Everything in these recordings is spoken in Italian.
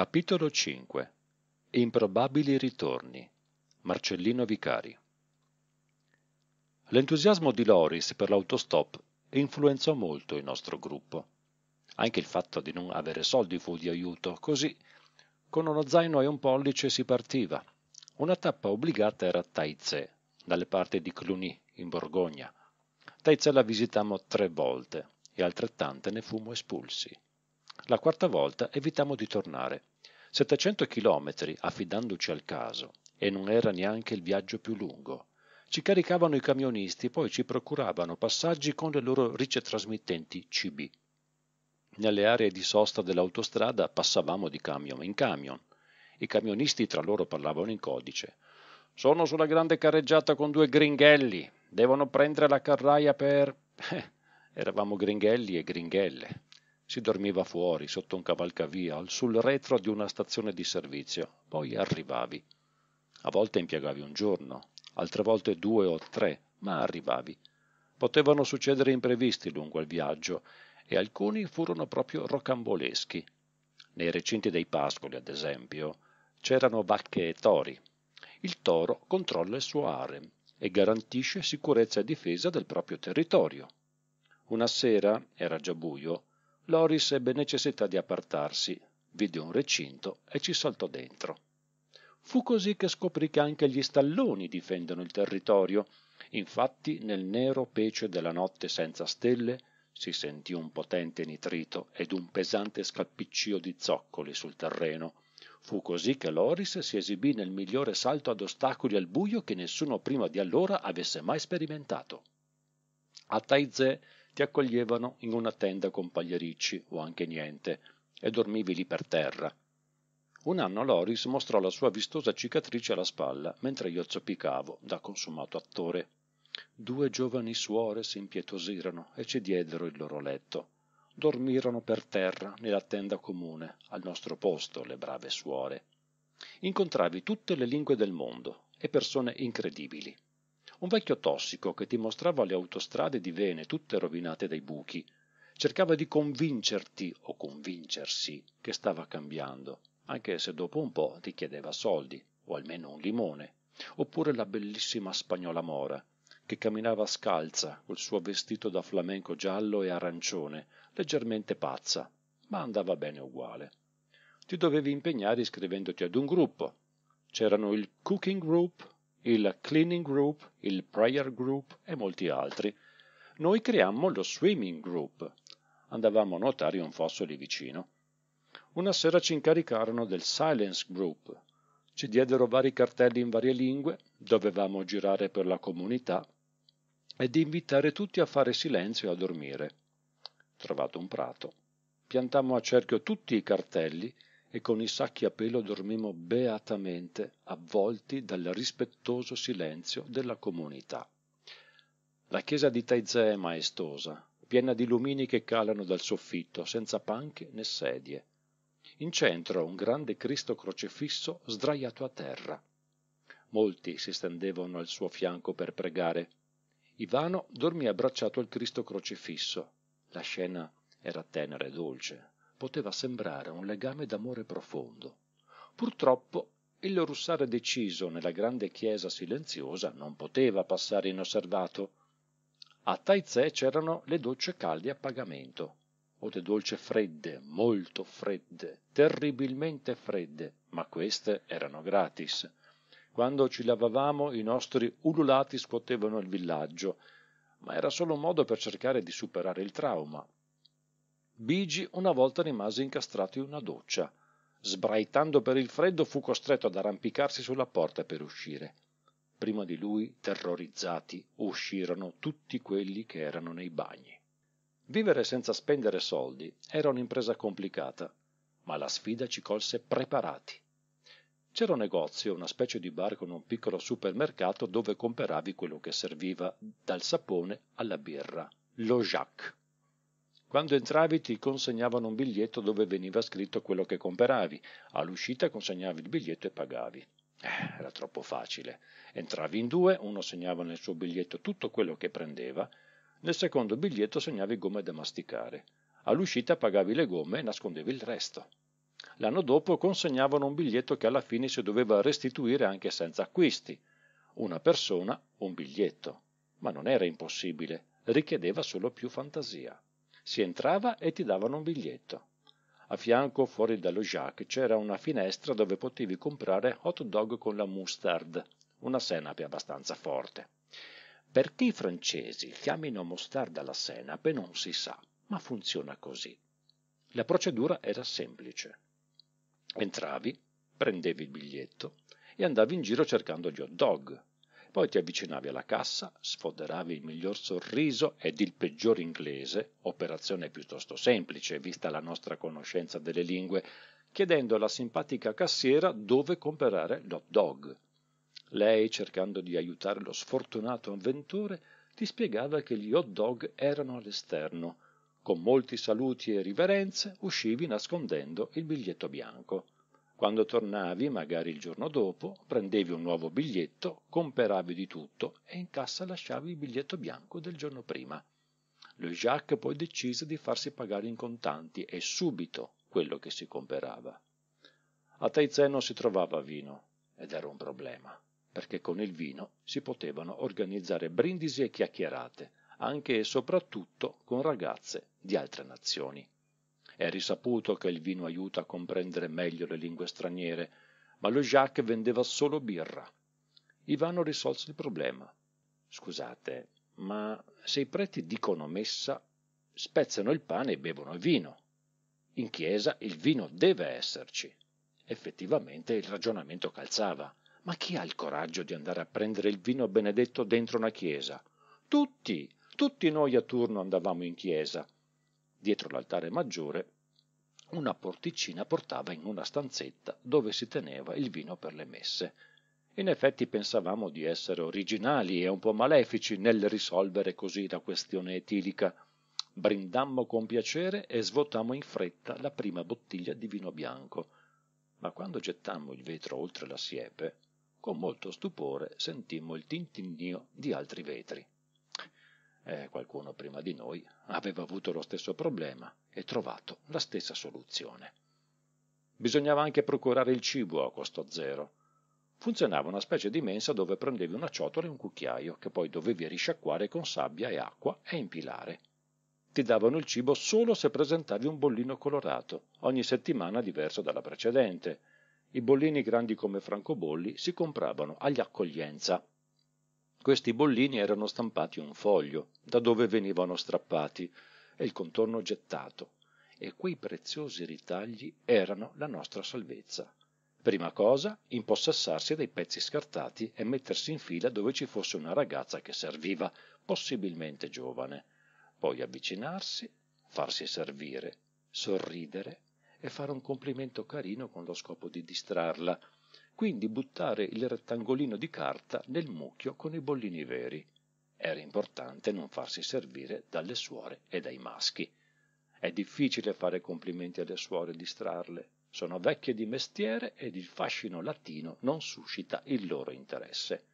Capitolo 5 Improbabili ritorni Marcellino Vicari L'entusiasmo di Loris per l'autostop influenzò molto il nostro gruppo. Anche il fatto di non avere soldi fu di aiuto, così con uno zaino e un pollice si partiva. Una tappa obbligata era Taizé, dalle parti di Cluny, in Borgogna. Taizé la visitammo tre volte e altrettante ne fummo espulsi. La quarta volta evitammo di tornare. 700 chilometri, affidandoci al caso, e non era neanche il viaggio più lungo. Ci caricavano i camionisti e poi ci procuravano passaggi con le loro ricetrasmittenti CB. Nelle aree di sosta dell'autostrada passavamo di camion in camion. I camionisti tra loro parlavano in codice. Sono sulla grande carreggiata con due gringhelli. Devono prendere la carraia per... Eh, eravamo gringhelli e gringhelle. Si dormiva fuori, sotto un cavalcavia, sul retro di una stazione di servizio, poi arrivavi. A volte impiegavi un giorno, altre volte due o tre, ma arrivavi. Potevano succedere imprevisti lungo il viaggio, e alcuni furono proprio rocamboleschi. Nei recinti dei pascoli, ad esempio, c'erano vacche e tori. Il toro controlla il suo harem e garantisce sicurezza e difesa del proprio territorio. Una sera, era già buio, Loris ebbe necessità di appartarsi, vide un recinto e ci saltò dentro. Fu così che scoprì che anche gli stalloni difendono il territorio. Infatti, nel nero pece della notte senza stelle, si sentì un potente nitrito ed un pesante scalpiccio di zoccoli sul terreno. Fu così che Loris si esibì nel migliore salto ad ostacoli al buio che nessuno prima di allora avesse mai sperimentato. A Taizé ti accoglievano in una tenda con pagliericci o anche niente e dormivi lì per terra. Un anno Loris mostrò la sua vistosa cicatrice alla spalla mentre io zoppicavo da consumato attore. Due giovani suore s'impietosirono e ci diedero il loro letto. Dormirono per terra nella tenda comune, al nostro posto, le brave suore. Incontravi tutte le lingue del mondo e persone incredibili un vecchio tossico che ti mostrava le autostrade di Vene tutte rovinate dai buchi. Cercava di convincerti o convincersi che stava cambiando, anche se dopo un po' ti chiedeva soldi, o almeno un limone, oppure la bellissima spagnola mora, che camminava scalza col suo vestito da flamenco giallo e arancione, leggermente pazza, ma andava bene uguale. Ti dovevi impegnare iscrivendoti ad un gruppo. C'erano il Cooking Group, il cleaning group, il prayer group e molti altri. Noi creammo lo swimming group. Andavamo a nuotare un fosso lì vicino. Una sera ci incaricarono del silence group. Ci diedero vari cartelli in varie lingue, dovevamo girare per la comunità ed invitare tutti a fare silenzio e a dormire. Trovato un prato, piantammo a cerchio tutti i cartelli e con i sacchi a pelo dormimmo beatamente avvolti dal rispettoso silenzio della comunità. La chiesa di Taizè è maestosa, piena di lumini che calano dal soffitto, senza panche né sedie. In centro un grande Cristo crocifisso sdraiato a terra. Molti si stendevano al suo fianco per pregare. Ivano dormì abbracciato al Cristo crocifisso. La scena era tenera e dolce, poteva sembrare un legame d'amore profondo. Purtroppo il russare deciso nella grande chiesa silenziosa non poteva passare inosservato. A Taizé c'erano le docce calde a pagamento, o le dolce fredde, molto fredde, terribilmente fredde, ma queste erano gratis. Quando ci lavavamo i nostri ululati scuotevano il villaggio, ma era solo un modo per cercare di superare il trauma, Bigi una volta rimase incastrato in una doccia. Sbraitando per il freddo fu costretto ad arrampicarsi sulla porta per uscire. Prima di lui, terrorizzati, uscirono tutti quelli che erano nei bagni. Vivere senza spendere soldi era un'impresa complicata, ma la sfida ci colse preparati. C'era un negozio, una specie di bar con un piccolo supermercato dove comperavi quello che serviva, dal sapone alla birra, lo Jacques. Quando entravi ti consegnavano un biglietto dove veniva scritto quello che comperavi, all'uscita consegnavi il biglietto e pagavi. Eh, era troppo facile. Entravi in due, uno segnava nel suo biglietto tutto quello che prendeva, nel secondo biglietto segnavi gomme da masticare. All'uscita pagavi le gomme e nascondevi il resto. L'anno dopo consegnavano un biglietto che alla fine si doveva restituire anche senza acquisti. Una persona, un biglietto. Ma non era impossibile, richiedeva solo più fantasia si entrava e ti davano un biglietto. A fianco, fuori dallo Jacques, c'era una finestra dove potevi comprare hot dog con la mustard, una senape abbastanza forte. Perché i francesi chiamino mustard alla senape non si sa, ma funziona così. La procedura era semplice. Entravi, prendevi il biglietto e andavi in giro cercando gli hot dog. Poi ti avvicinavi alla cassa, sfoderavi il miglior sorriso ed il peggior inglese, operazione piuttosto semplice vista la nostra conoscenza delle lingue, chiedendo alla simpatica cassiera dove comprare l'hot dog. Lei, cercando di aiutare lo sfortunato avventore, ti spiegava che gli hot dog erano all'esterno. Con molti saluti e riverenze uscivi nascondendo il biglietto bianco. Quando tornavi, magari il giorno dopo, prendevi un nuovo biglietto, comperavi di tutto e in cassa lasciavi il biglietto bianco del giorno prima. Le Jacques poi decise di farsi pagare in contanti e subito quello che si comperava. A Taizè non si trovava vino ed era un problema, perché con il vino si potevano organizzare brindisi e chiacchierate, anche e soprattutto con ragazze di altre nazioni. È risaputo che il vino aiuta a comprendere meglio le lingue straniere, ma lo Jacques vendeva solo birra. Ivano risolse il problema. Scusate, ma se i preti dicono messa, spezzano il pane e bevono il vino. In chiesa il vino deve esserci. Effettivamente il ragionamento calzava. Ma chi ha il coraggio di andare a prendere il vino benedetto dentro una chiesa? Tutti, tutti noi a turno andavamo in chiesa Dietro l'altare maggiore una porticina portava in una stanzetta dove si teneva il vino per le messe. In effetti pensavamo di essere originali e un po' malefici nel risolvere così la questione etilica. Brindammo con piacere e svuotammo in fretta la prima bottiglia di vino bianco. Ma quando gettammo il vetro oltre la siepe, con molto stupore sentimmo il tintinnio di altri vetri eh, qualcuno prima di noi, aveva avuto lo stesso problema e trovato la stessa soluzione. Bisognava anche procurare il cibo a costo zero. Funzionava una specie di mensa dove prendevi una ciotola e un cucchiaio, che poi dovevi risciacquare con sabbia e acqua e impilare. Ti davano il cibo solo se presentavi un bollino colorato, ogni settimana diverso dalla precedente. I bollini grandi come francobolli si compravano agli accoglienza questi bollini erano stampati un foglio da dove venivano strappati e il contorno gettato e quei preziosi ritagli erano la nostra salvezza prima cosa impossessarsi dei pezzi scartati e mettersi in fila dove ci fosse una ragazza che serviva possibilmente giovane poi avvicinarsi farsi servire sorridere e fare un complimento carino con lo scopo di distrarla quindi buttare il rettangolino di carta nel mucchio con i bollini veri. Era importante non farsi servire dalle suore e dai maschi. È difficile fare complimenti alle suore e distrarle. Sono vecchie di mestiere ed il fascino latino non suscita il loro interesse.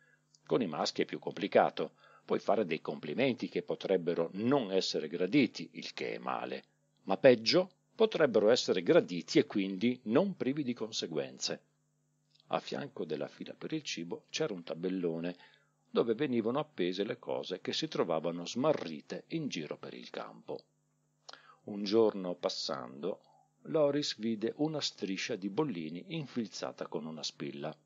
Con i maschi è più complicato. Puoi fare dei complimenti che potrebbero non essere graditi, il che è male. Ma peggio, potrebbero essere graditi e quindi non privi di conseguenze. A fianco della fila per il cibo c'era un tabellone dove venivano appese le cose che si trovavano smarrite in giro per il campo. Un giorno passando, Loris vide una striscia di bollini infilzata con una spilla.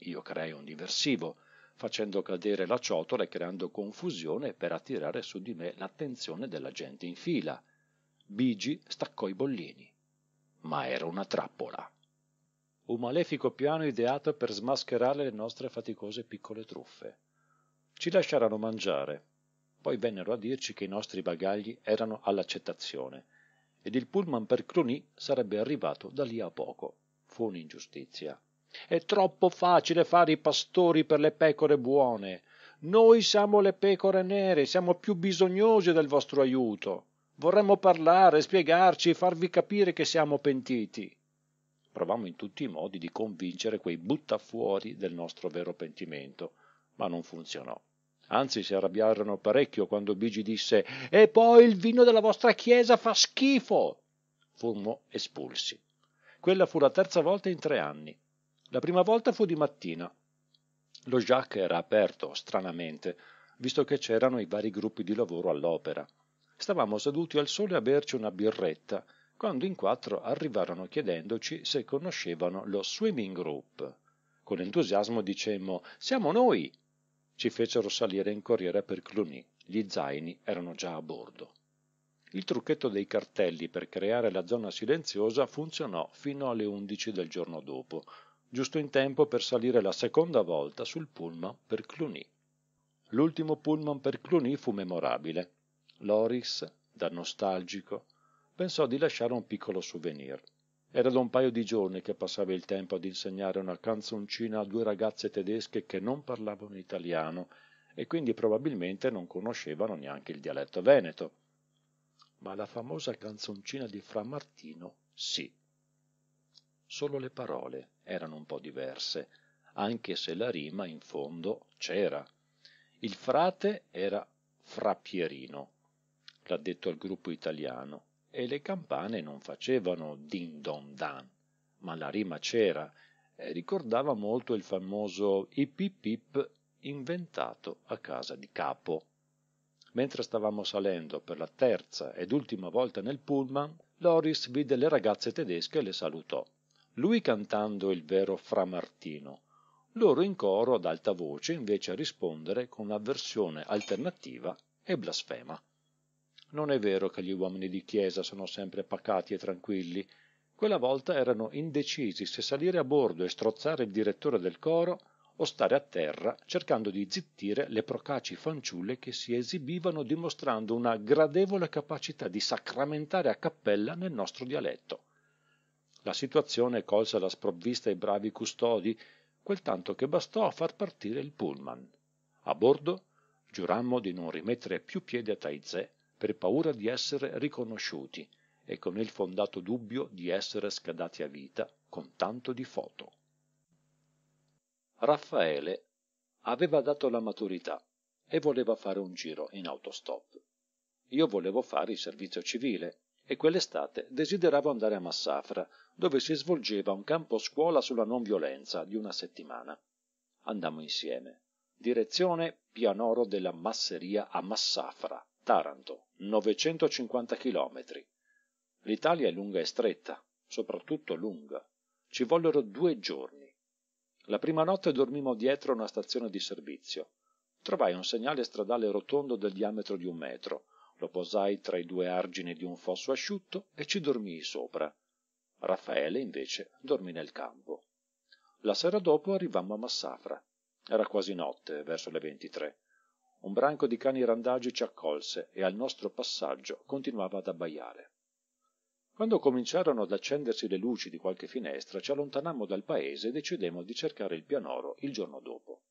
Io creai un diversivo, facendo cadere la ciotola e creando confusione per attirare su di me l'attenzione della gente in fila. Bigi staccò i bollini. Ma era una trappola un malefico piano ideato per smascherare le nostre faticose piccole truffe. Ci lasciarono mangiare, poi vennero a dirci che i nostri bagagli erano all'accettazione ed il pullman per Cluny sarebbe arrivato da lì a poco. Fu un'ingiustizia. È troppo facile fare i pastori per le pecore buone. Noi siamo le pecore nere, siamo più bisognosi del vostro aiuto. Vorremmo parlare, spiegarci, farvi capire che siamo pentiti provammo in tutti i modi di convincere quei buttafuori del nostro vero pentimento, ma non funzionò. Anzi, si arrabbiarono parecchio quando Bigi disse E poi il vino della vostra chiesa fa schifo. Fummo espulsi. Quella fu la terza volta in tre anni. La prima volta fu di mattina. Lo Jacques era aperto, stranamente, visto che c'erano i vari gruppi di lavoro all'opera. Stavamo seduti al sole a berci una birretta quando in quattro arrivarono chiedendoci se conoscevano lo Swimming Group. Con entusiasmo dicemmo Siamo noi! Ci fecero salire in corriera per Cluny. Gli zaini erano già a bordo. Il trucchetto dei cartelli per creare la zona silenziosa funzionò fino alle undici del giorno dopo, giusto in tempo per salire la seconda volta sul pullman per Cluny. L'ultimo pullman per Cluny fu memorabile. Loris, da nostalgico, pensò di lasciare un piccolo souvenir era da un paio di giorni che passava il tempo ad insegnare una canzoncina a due ragazze tedesche che non parlavano italiano e quindi probabilmente non conoscevano neanche il dialetto veneto ma la famosa canzoncina di fra martino sì solo le parole erano un po diverse anche se la rima in fondo c'era il frate era fra Pierino, l'addetto al gruppo italiano, e le campane non facevano din don dan, ma la rima c'era e ricordava molto il famoso ip ip inventato a casa di capo. Mentre stavamo salendo per la terza ed ultima volta nel pullman, Loris vide le ragazze tedesche e le salutò. Lui cantando il vero Framartino, loro in coro ad alta voce invece a rispondere con una versione alternativa e blasfema non è vero che gli uomini di chiesa sono sempre pacati e tranquilli quella volta erano indecisi se salire a bordo e strozzare il direttore del coro o stare a terra cercando di zittire le procaci fanciulle che si esibivano dimostrando una gradevole capacità di sacramentare a cappella nel nostro dialetto la situazione colse alla sprovvista i bravi custodi quel tanto che bastò a far partire il pullman a bordo giurammo di non rimettere più piede a taizé per paura di essere riconosciuti e con il fondato dubbio di essere scadati a vita con tanto di foto. Raffaele aveva dato la maturità e voleva fare un giro in autostop. Io volevo fare il servizio civile e quell'estate desideravo andare a Massafra, dove si svolgeva un campo scuola sulla non violenza di una settimana. Andammo insieme. Direzione Pianoro della Masseria a Massafra, Taranto. 950 chilometri. L'Italia è lunga e stretta, soprattutto lunga. Ci vollero due giorni. La prima notte dormimo dietro una stazione di servizio. Trovai un segnale stradale rotondo del diametro di un metro, lo posai tra i due argini di un fosso asciutto e ci dormii sopra. Raffaele, invece, dormì nel campo. La sera dopo arrivammo a Massafra. Era quasi notte, verso le 23 un branco di cani randagi ci accolse e al nostro passaggio continuava ad abbaiare quando cominciarono ad accendersi le luci di qualche finestra ci allontanammo dal paese e decidemmo di cercare il pianoro il giorno dopo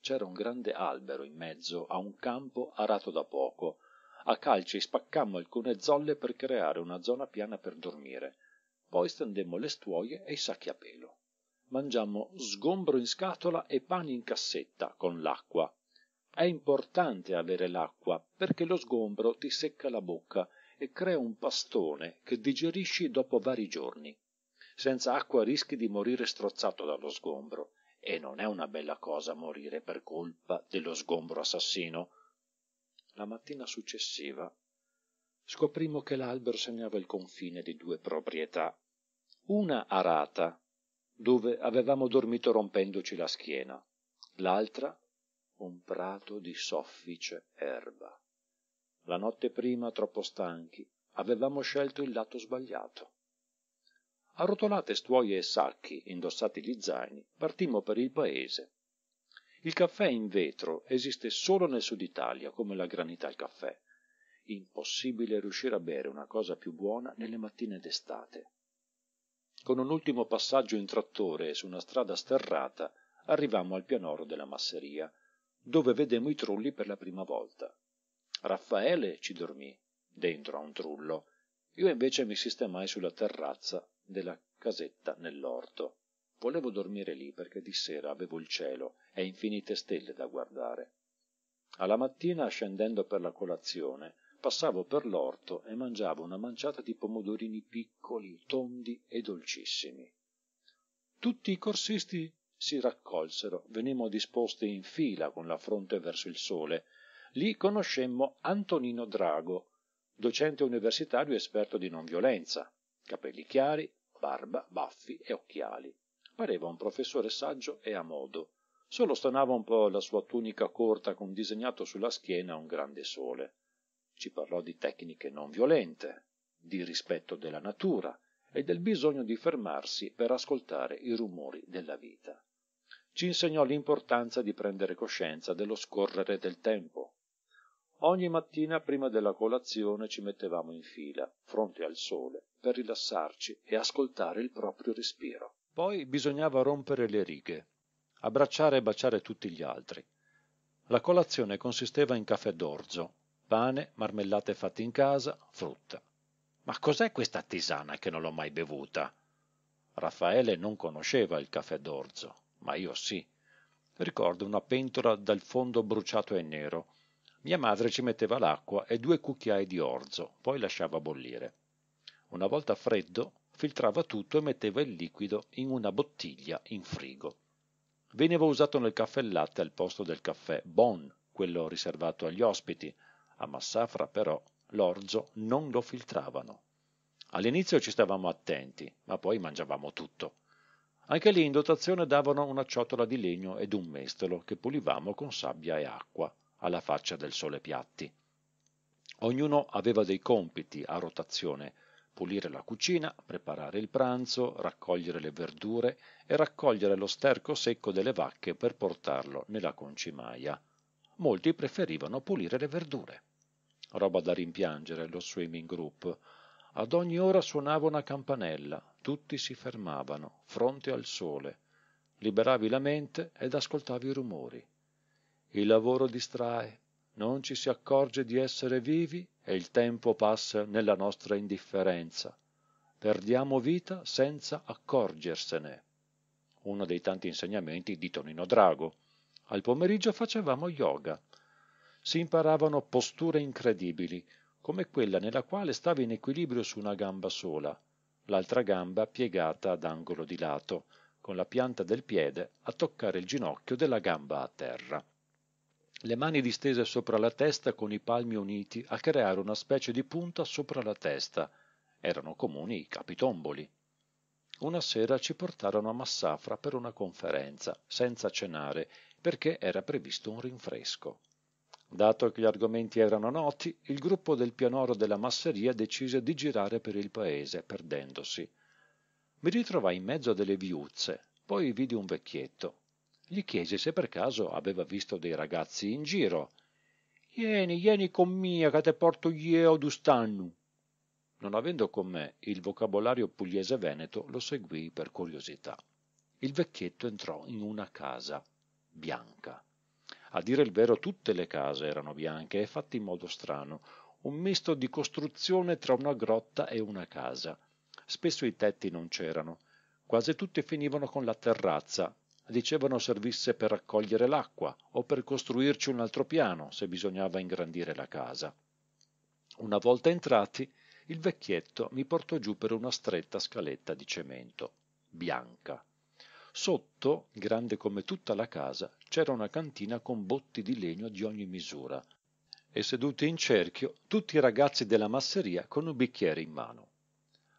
c'era un grande albero in mezzo a un campo arato da poco a calci spaccammo alcune zolle per creare una zona piana per dormire poi stendemmo le stuoie e i sacchi a pelo mangiammo sgombro in scatola e pani in cassetta con l'acqua è importante avere l'acqua perché lo sgombro ti secca la bocca e crea un pastone che digerisci dopo vari giorni. Senza acqua rischi di morire strozzato dallo sgombro e non è una bella cosa morire per colpa dello sgombro assassino. La mattina successiva scoprimo che l'albero segnava il confine di due proprietà. Una arata, dove avevamo dormito rompendoci la schiena, l'altra un prato di soffice erba. La notte prima, troppo stanchi, avevamo scelto il lato sbagliato. Arrotolate stuoie e sacchi, indossati gli zaini, partimmo per il paese. Il caffè in vetro esiste solo nel sud Italia, come la granita al caffè. Impossibile riuscire a bere una cosa più buona nelle mattine d'estate. Con un ultimo passaggio in trattore su una strada sterrata, arrivammo al pianoro della masseria, dove vedemmo i trulli per la prima volta. Raffaele ci dormì dentro a un trullo, io invece mi sistemai sulla terrazza della casetta nell'orto. Volevo dormire lì perché di sera avevo il cielo e infinite stelle da guardare. Alla mattina, scendendo per la colazione, passavo per l'orto e mangiavo una manciata di pomodorini piccoli, tondi e dolcissimi. Tutti i corsisti si raccolsero venimmo disposti in fila con la fronte verso il sole lì conoscemmo antonino drago docente universitario esperto di non violenza capelli chiari barba baffi e occhiali pareva un professore saggio e a modo solo stanava un po la sua tunica corta con disegnato sulla schiena un grande sole ci parlò di tecniche non violente di rispetto della natura e del bisogno di fermarsi per ascoltare i rumori della vita ci insegnò l'importanza di prendere coscienza dello scorrere del tempo. Ogni mattina prima della colazione ci mettevamo in fila, fronte al sole, per rilassarci e ascoltare il proprio respiro. Poi bisognava rompere le righe, abbracciare e baciare tutti gli altri. La colazione consisteva in caffè d'orzo, pane, marmellate fatte in casa, frutta. Ma cos'è questa tisana che non l'ho mai bevuta? Raffaele non conosceva il caffè d'orzo ma io sì. Ricordo una pentola dal fondo bruciato e nero. Mia madre ci metteva l'acqua e due cucchiai di orzo, poi lasciava bollire. Una volta freddo, filtrava tutto e metteva il liquido in una bottiglia in frigo. Veniva usato nel caffè latte al posto del caffè Bon, quello riservato agli ospiti. A Massafra, però, l'orzo non lo filtravano. All'inizio ci stavamo attenti, ma poi mangiavamo tutto. Anche lì in dotazione davano una ciotola di legno ed un mestolo che pulivamo con sabbia e acqua, alla faccia del sole piatti. Ognuno aveva dei compiti a rotazione, pulire la cucina, preparare il pranzo, raccogliere le verdure e raccogliere lo sterco secco delle vacche per portarlo nella concimaia. Molti preferivano pulire le verdure. Roba da rimpiangere lo swimming group. Ad ogni ora suonava una campanella, tutti si fermavano, fronte al sole, liberavi la mente ed ascoltavi i rumori. Il lavoro distrae, non ci si accorge di essere vivi e il tempo passa nella nostra indifferenza. Perdiamo vita senza accorgersene. Uno dei tanti insegnamenti di Tonino Drago. Al pomeriggio facevamo yoga. Si imparavano posture incredibili, come quella nella quale stavi in equilibrio su una gamba sola, l'altra gamba piegata ad angolo di lato, con la pianta del piede a toccare il ginocchio della gamba a terra. Le mani distese sopra la testa con i palmi uniti a creare una specie di punta sopra la testa. Erano comuni i capitomboli. Una sera ci portarono a Massafra per una conferenza, senza cenare, perché era previsto un rinfresco. Dato che gli argomenti erano noti, il gruppo del pianoro della masseria decise di girare per il paese, perdendosi. Mi ritrovai in mezzo a delle viuzze, poi vidi un vecchietto. Gli chiesi se per caso aveva visto dei ragazzi in giro. Vieni, vieni con mia, che te porto io d'ustannu. Non avendo con me il vocabolario pugliese veneto, lo seguii per curiosità. Il vecchietto entrò in una casa bianca a dire il vero tutte le case erano bianche e fatte in modo strano, un misto di costruzione tra una grotta e una casa. Spesso i tetti non c'erano. Quasi tutti finivano con la terrazza. Dicevano servisse per raccogliere l'acqua o per costruirci un altro piano se bisognava ingrandire la casa. Una volta entrati, il vecchietto mi portò giù per una stretta scaletta di cemento, bianca. Sotto, grande come tutta la casa, c'era una cantina con botti di legno di ogni misura e seduti in cerchio tutti i ragazzi della masseria con un bicchiere in mano.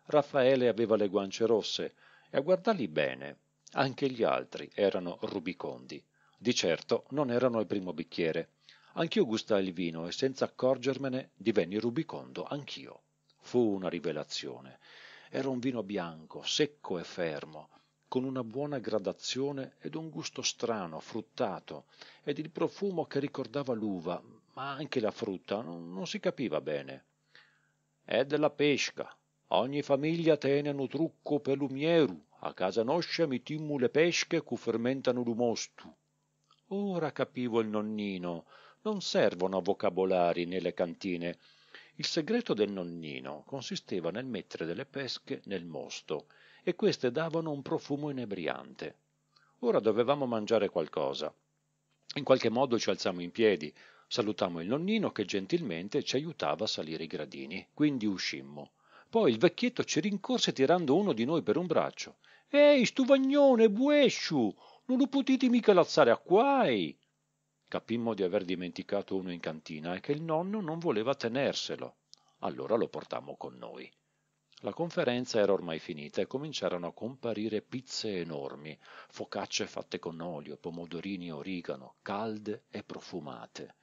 Raffaele aveva le guance rosse e a guardarli bene anche gli altri erano rubicondi. Di certo non erano il primo bicchiere. Anch'io gustai il vino e senza accorgermene divenni rubicondo anch'io. Fu una rivelazione. Era un vino bianco, secco e fermo, con una buona gradazione ed un gusto strano, fruttato, ed il profumo che ricordava l'uva, ma anche la frutta, non, non si capiva bene. È della pesca. Ogni famiglia tene un trucco per l'umieru. A casa nostra mitimmu le pesche cu fermentano l'umostu. Ora capivo il nonnino. Non servono vocabolari nelle cantine. Il segreto del nonnino consisteva nel mettere delle pesche nel mosto e queste davano un profumo inebriante. Ora dovevamo mangiare qualcosa. In qualche modo ci alzammo in piedi, salutammo il nonnino che gentilmente ci aiutava a salire i gradini, quindi uscimmo. Poi il vecchietto ci rincorse tirando uno di noi per un braccio. Ehi, stuvagnone, buesciu, non lo potete mica lazzare a guai! Capimmo di aver dimenticato uno in cantina e che il nonno non voleva tenerselo. Allora lo portammo con noi. La conferenza era ormai finita e cominciarono a comparire pizze enormi, focacce fatte con olio, pomodorini e origano, calde e profumate.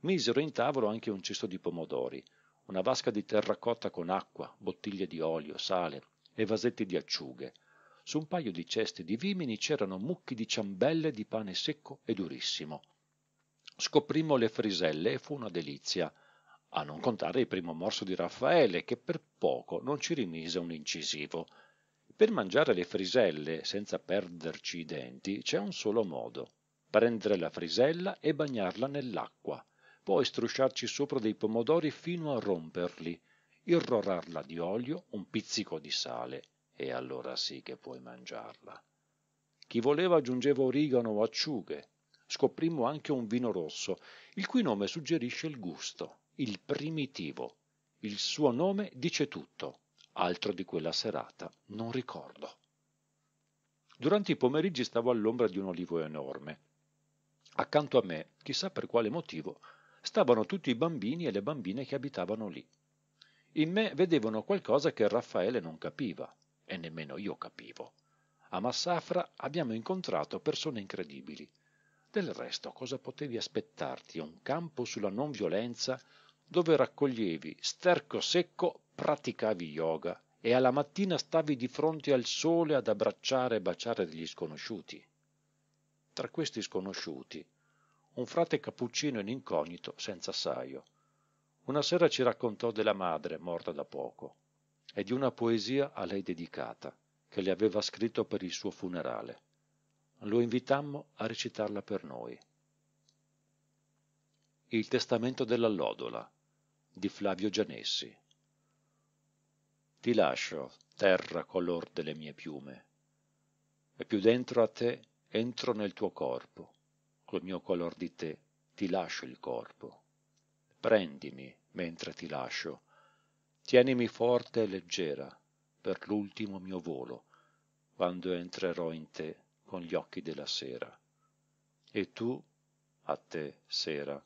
Misero in tavolo anche un cesto di pomodori, una vasca di terracotta con acqua, bottiglie di olio, sale e vasetti di acciughe. Su un paio di ceste di vimini c'erano mucchi di ciambelle di pane secco e durissimo. Scoprimmo le friselle e fu una delizia a non contare il primo morso di Raffaele che per poco non ci rimise un incisivo. Per mangiare le friselle senza perderci i denti c'è un solo modo. Prendere la frisella e bagnarla nell'acqua, poi strusciarci sopra dei pomodori fino a romperli, irrorarla di olio, un pizzico di sale, e allora sì che puoi mangiarla. Chi voleva aggiungeva origano o acciughe. Scoprimmo anche un vino rosso, il cui nome suggerisce il gusto il primitivo. Il suo nome dice tutto. Altro di quella serata non ricordo. Durante i pomeriggi stavo all'ombra di un olivo enorme. Accanto a me, chissà per quale motivo, stavano tutti i bambini e le bambine che abitavano lì. In me vedevano qualcosa che Raffaele non capiva, e nemmeno io capivo. A Massafra abbiamo incontrato persone incredibili, del resto, cosa potevi aspettarti un campo sulla non violenza dove raccoglievi sterco secco, praticavi yoga e alla mattina stavi di fronte al sole ad abbracciare e baciare degli sconosciuti? Tra questi sconosciuti, un frate cappuccino in incognito senza saio. Una sera ci raccontò della madre, morta da poco, e di una poesia a lei dedicata, che le aveva scritto per il suo funerale lo invitammo a recitarla per noi. Il testamento dell'allodola di Flavio Gianessi. Ti lascio, terra color delle mie piume, e più dentro a te entro nel tuo corpo, col mio color di te ti lascio il corpo. Prendimi mentre ti lascio, tienimi forte e leggera per l'ultimo mio volo, quando entrerò in te con gli occhi della sera. E tu, a te, sera,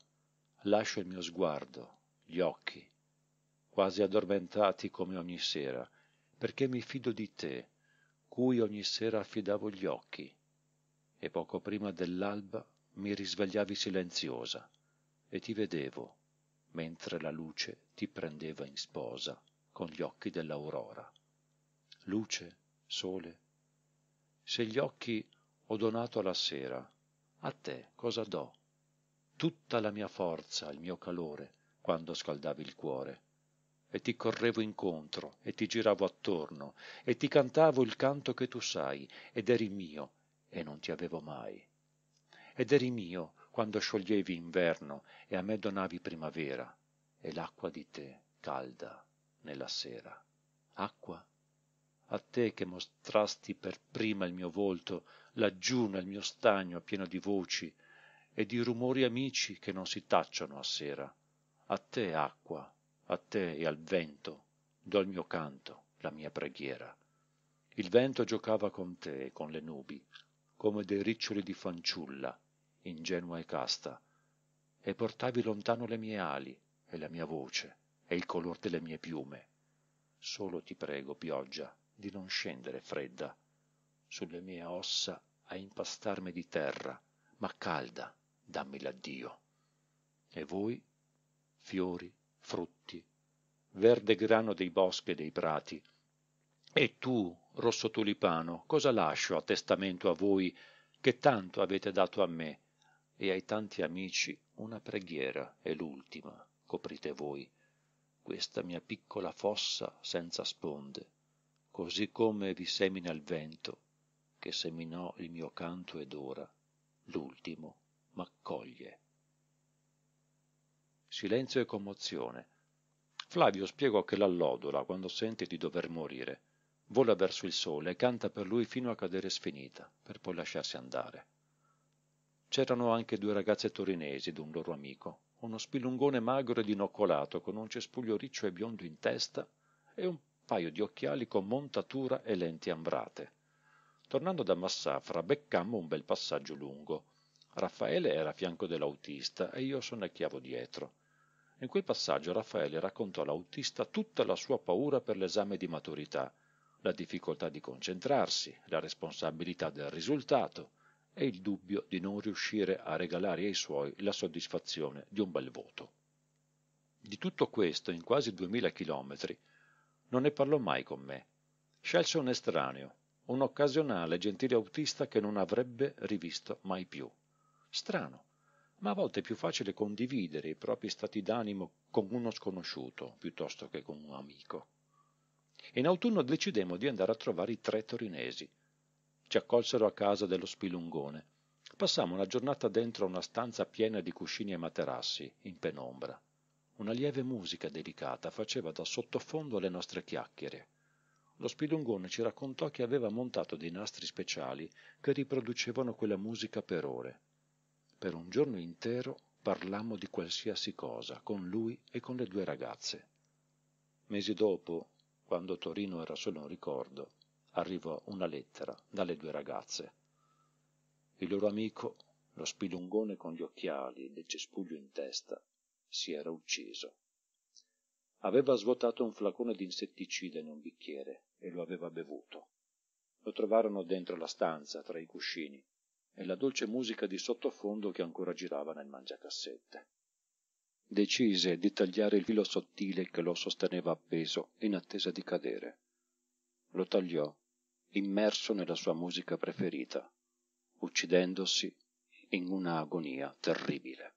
lascio il mio sguardo, gli occhi, quasi addormentati come ogni sera, perché mi fido di te, cui ogni sera affidavo gli occhi, e poco prima dell'alba mi risvegliavi silenziosa, e ti vedevo, mentre la luce ti prendeva in sposa con gli occhi dell'aurora. Luce, sole, se gli occhi ho donato alla sera a te cosa do tutta la mia forza il mio calore quando scaldavi il cuore e ti correvo incontro e ti giravo attorno e ti cantavo il canto che tu sai ed eri mio e non ti avevo mai ed eri mio quando scioglievi inverno e a me donavi primavera e l'acqua di te calda nella sera acqua a te che mostrasti per prima il mio volto laggiù nel mio stagno pieno di voci e di rumori amici che non si tacciono a sera a te acqua a te e al vento do il mio canto la mia preghiera il vento giocava con te e con le nubi come dei riccioli di fanciulla ingenua e casta e portavi lontano le mie ali e la mia voce e il color delle mie piume solo ti prego pioggia di non scendere fredda sulle mie ossa a impastarmi di terra, ma calda, dammi l'addio. E voi, fiori, frutti, verde grano dei boschi e dei prati, e tu, rosso tulipano, cosa lascio a testamento a voi che tanto avete dato a me e ai tanti amici una preghiera e l'ultima coprite voi, questa mia piccola fossa senza sponde, così come vi semina il vento, che seminò il mio canto ed ora, l'ultimo, m'accoglie. Silenzio e commozione. Flavio spiegò che l'allodola, quando sente di dover morire, vola verso il sole e canta per lui fino a cadere sfinita, per poi lasciarsi andare. C'erano anche due ragazze torinesi d'un loro amico, uno spilungone magro e dinoccolato con un cespuglio riccio e biondo in testa e un paio di occhiali con montatura e lenti ambrate. Tornando da Massafra beccammo un bel passaggio lungo. Raffaele era a fianco dell'autista e io sonnecchiavo dietro. In quel passaggio Raffaele raccontò all'autista tutta la sua paura per l'esame di maturità, la difficoltà di concentrarsi, la responsabilità del risultato e il dubbio di non riuscire a regalare ai suoi la soddisfazione di un bel voto. Di tutto questo, in quasi duemila chilometri, non ne parlò mai con me. Scelse un estraneo, un occasionale gentile autista che non avrebbe rivisto mai più. Strano, ma a volte è più facile condividere i propri stati d'animo con uno sconosciuto piuttosto che con un amico. In autunno decidemmo di andare a trovare i tre torinesi. Ci accolsero a casa dello spilungone. Passammo una giornata dentro una stanza piena di cuscini e materassi, in penombra. Una lieve musica delicata faceva da sottofondo alle nostre chiacchiere. Lo spilungone ci raccontò che aveva montato dei nastri speciali che riproducevano quella musica per ore. Per un giorno intero parlammo di qualsiasi cosa, con lui e con le due ragazze. Mesi dopo, quando Torino era solo un ricordo, arrivò una lettera dalle due ragazze. Il loro amico, lo spilungone con gli occhiali e il cespuglio in testa, si era ucciso. Aveva svuotato un flacone di insetticida in un bicchiere e lo aveva bevuto. Lo trovarono dentro la stanza, tra i cuscini, e la dolce musica di sottofondo che ancora girava nel mangiacassette. Decise di tagliare il filo sottile che lo sosteneva appeso in attesa di cadere. Lo tagliò, immerso nella sua musica preferita, uccidendosi in una agonia terribile.